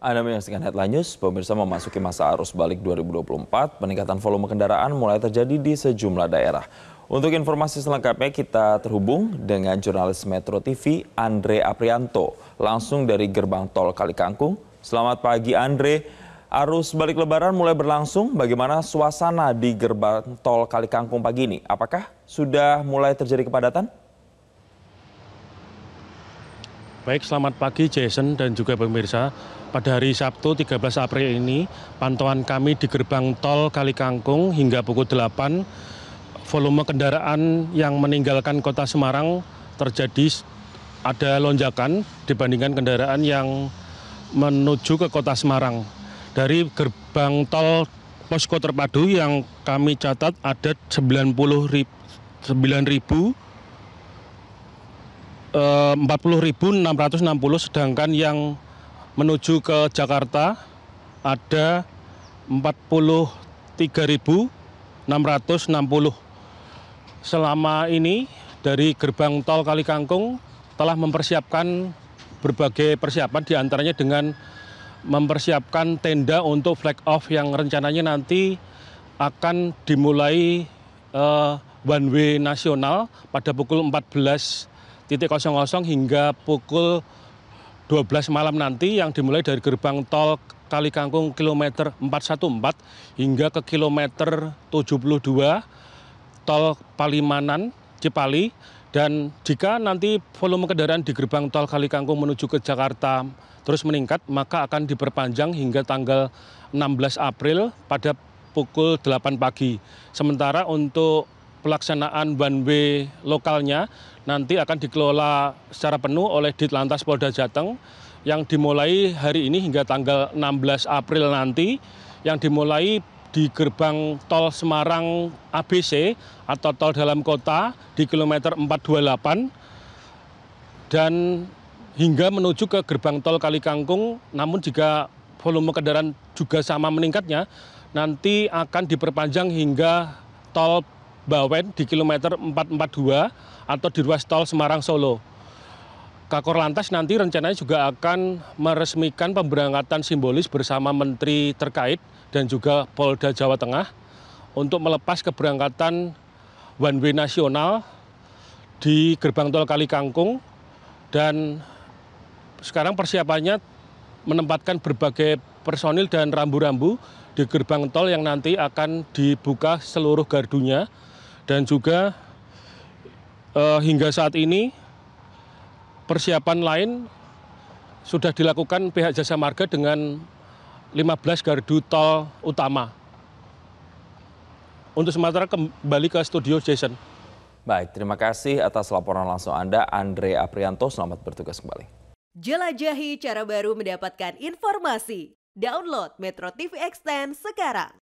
Anda menyaksikan Headline News, pemirsa memasuki masa arus balik 2024, peningkatan volume kendaraan mulai terjadi di sejumlah daerah. Untuk informasi selengkapnya kita terhubung dengan jurnalis Metro TV Andre Aprianto, langsung dari gerbang tol Kalikangkung. Selamat pagi Andre, arus balik lebaran mulai berlangsung, bagaimana suasana di gerbang tol Kalikangkung pagi ini? Apakah sudah mulai terjadi kepadatan? Baik, selamat pagi Jason dan juga pemirsa. Pada hari Sabtu 13 April ini, pantauan kami di gerbang tol Kalikangkung hingga pukul 8, volume kendaraan yang meninggalkan kota Semarang terjadi ada lonjakan dibandingkan kendaraan yang menuju ke kota Semarang. Dari gerbang tol posko terpadu yang kami catat ada 90 ribu, 9 ribu 40.660 eh, sedangkan yang menuju ke Jakarta ada 43.660. Selama ini dari gerbang tol Kali Kangkung telah mempersiapkan berbagai persiapan diantaranya dengan mempersiapkan tenda untuk flag off yang rencananya nanti akan dimulai uh, one way nasional pada pukul 14 Titik kosong kosong hingga pukul 12 malam nanti yang dimulai dari gerbang tol Kali Kangkung kilometer 414 hingga ke kilometer 72 tol Palimanan Cipali dan jika nanti volume kendaraan di gerbang tol Kali Kangkung menuju ke Jakarta terus meningkat maka akan diperpanjang hingga tanggal 16 April pada pukul 8 pagi. Sementara untuk pelaksanaan one way lokalnya nanti akan dikelola secara penuh oleh Ditlantas Polda Jateng yang dimulai hari ini hingga tanggal 16 April nanti yang dimulai di gerbang tol Semarang ABC atau tol dalam kota di kilometer 428 dan hingga menuju ke gerbang tol Kali Kangkung namun jika volume kendaraan juga sama meningkatnya nanti akan diperpanjang hingga tol Bawen di kilometer 442 atau di ruas tol Semarang Solo. Kakor Lantas nanti rencananya juga akan meresmikan pemberangkatan simbolis bersama menteri terkait dan juga Polda Jawa Tengah untuk melepas keberangkatan one way nasional di gerbang tol Kali Kangkung dan sekarang persiapannya menempatkan berbagai personil dan rambu-rambu di gerbang tol yang nanti akan dibuka seluruh gardunya dan juga eh, hingga saat ini persiapan lain sudah dilakukan pihak jasa marga dengan 15 gardu tol utama. Untuk sementara kembali ke studio Jason. Baik, terima kasih atas laporan langsung Anda, Andre Aprianto. Selamat bertugas kembali. Jelajahi cara baru mendapatkan informasi. Download Metro TV Extend sekarang.